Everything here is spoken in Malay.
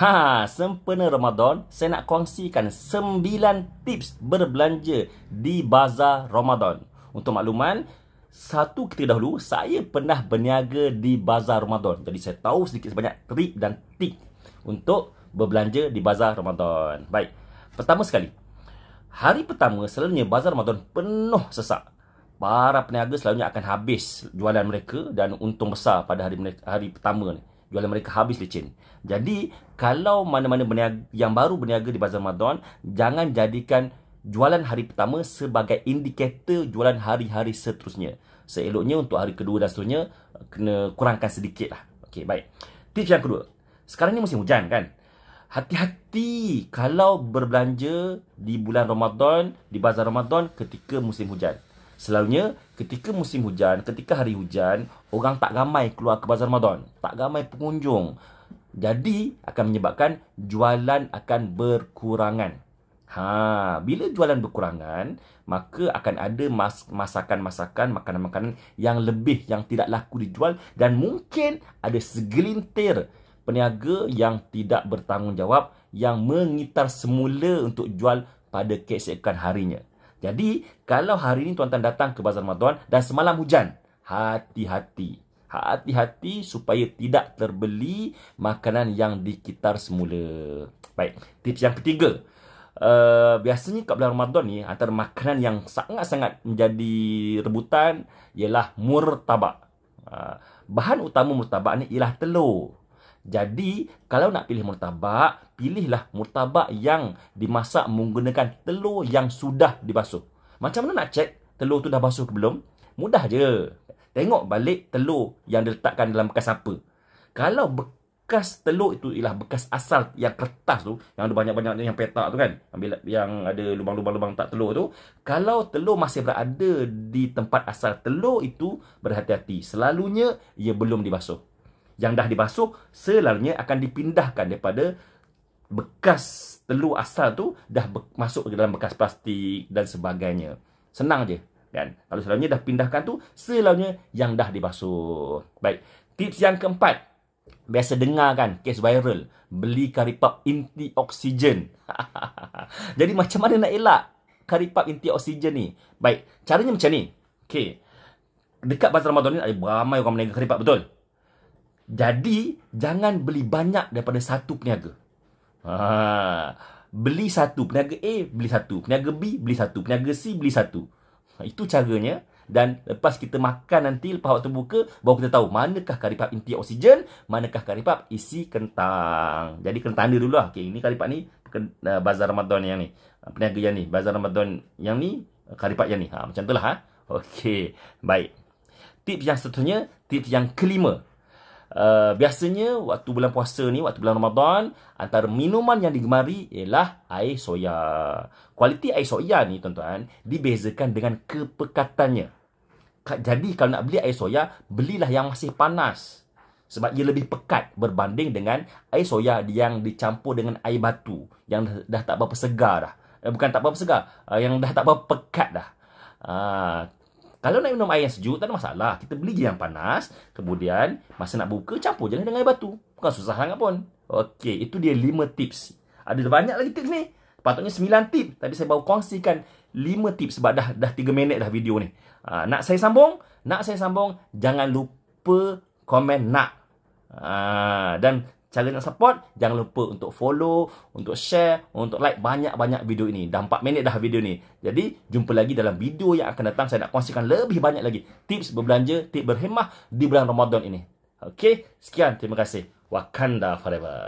Ha, sempena Ramadan, saya nak kongsikan 9 tips berbelanja di bazar Ramadan. Untuk makluman, satu ketika dahulu saya pernah berniaga di bazar Ramadan. Jadi saya tahu sedikit sebanyak trik dan tip untuk berbelanja di bazar Ramadan. Baik. Pertama sekali, hari pertama selalunya bazar Ramadan penuh sesak. Para peniaga selalunya akan habis jualan mereka dan untung besar pada hari hari pertama ni jualan mereka habis licin. Jadi, kalau mana-mana yang baru berniaga di Bazar Ramadan, jangan jadikan jualan hari pertama sebagai indikator jualan hari-hari seterusnya. Seeloknya untuk hari kedua dan seterusnya, kena kurangkan sedikit lah. Okey, baik. Tips yang kedua. Sekarang ni musim hujan kan? Hati-hati kalau berbelanja di bulan Ramadan, di Bazar Ramadan ketika musim hujan. Selalunya ketika musim hujan, ketika hari hujan, orang tak ramai keluar ke bazar Ramadan. Tak ramai pengunjung. Jadi akan menyebabkan jualan akan berkurangan. Ha, bila jualan berkurangan, maka akan ada mas- masakan-masakan, makanan-makanan yang lebih yang tidak laku dijual dan mungkin ada segelintir peniaga yang tidak bertanggungjawab yang mengitar semula untuk jual pada keesokan harinya. Jadi, kalau hari ini tuan-tuan datang ke Bazar Ramadan dan semalam hujan, hati-hati. Hati-hati supaya tidak terbeli makanan yang dikitar semula. Baik, tips yang ketiga. Uh, biasanya kat bulan Ramadan ni antara makanan yang sangat-sangat menjadi rebutan ialah murtabak. Uh, bahan utama murtabak ni ialah telur. Jadi, kalau nak pilih murtabak, pilihlah murtabak yang dimasak menggunakan telur yang sudah dibasuh. Macam mana nak cek telur tu dah basuh ke belum? Mudah je. Tengok balik telur yang diletakkan dalam bekas apa. Kalau bekas telur itu ialah bekas asal yang kertas tu, yang ada banyak-banyak yang petak tu kan, ambil yang ada lubang-lubang-lubang tak telur tu, kalau telur masih berada di tempat asal telur itu, berhati-hati. Selalunya ia belum dibasuh yang dah dibasuh selalunya akan dipindahkan daripada bekas telur asal tu dah masuk ke dalam bekas plastik dan sebagainya. Senang je kan. Kalau selalunya dah pindahkan tu selalunya yang dah dibasuh. Baik. Tips yang keempat. Biasa dengar kan kes viral beli karipap inti oksigen. Jadi macam mana nak elak curry inti oksigen ni? Baik, caranya macam ni. Okey. Dekat Bazar Ramadan ni ada ramai orang meniaga curry pub betul? Jadi, jangan beli banyak daripada satu peniaga. Ha. Beli satu. Peniaga A, beli satu. Peniaga B, beli satu. Peniaga C, beli satu. Ha, itu caranya. Dan lepas kita makan nanti, lepas waktu buka, baru kita tahu manakah karipap inti oksigen, manakah karipap isi kentang. Jadi, kentang dia dulu lah. Okay, ini karipap ni, eh, bazar Ramadan yang ni. Ha, peniaga yang ni. Bazar Ramadan yang ni, karipap yang ni. Ha, macam itulah. Ha. Okey, baik. Tips yang seterusnya, tips yang kelima. Uh, biasanya waktu bulan puasa ni, waktu bulan Ramadan, antara minuman yang digemari ialah air soya. Kualiti air soya ni tuan-tuan, dibezakan dengan kepekatannya. Jadi kalau nak beli air soya, belilah yang masih panas. Sebab ia lebih pekat berbanding dengan air soya yang dicampur dengan air batu. Yang dah, dah tak berapa segar dah. Eh, bukan tak berapa segar. Uh, yang dah tak berapa pekat dah. Uh, kalau nak minum air yang sejuk, tak ada masalah. Kita beli je yang panas. Kemudian, masa nak buka, campur je lah dengan air batu. Bukan susah sangat pun. Okey, itu dia lima tips. Ada banyak lagi tips ni. Patutnya sembilan tips. Tapi saya baru kongsikan lima tips sebab dah dah 3 minit dah video ni. Ha, nak saya sambung? Nak saya sambung? Jangan lupa komen nak. Ha, dan cara nak support, jangan lupa untuk follow, untuk share, untuk like banyak-banyak video ini. Dah 4 minit dah video ni. Jadi, jumpa lagi dalam video yang akan datang. Saya nak kongsikan lebih banyak lagi tips berbelanja, tips berhemah di bulan Ramadan ini. Okey, sekian. Terima kasih. Wakanda forever.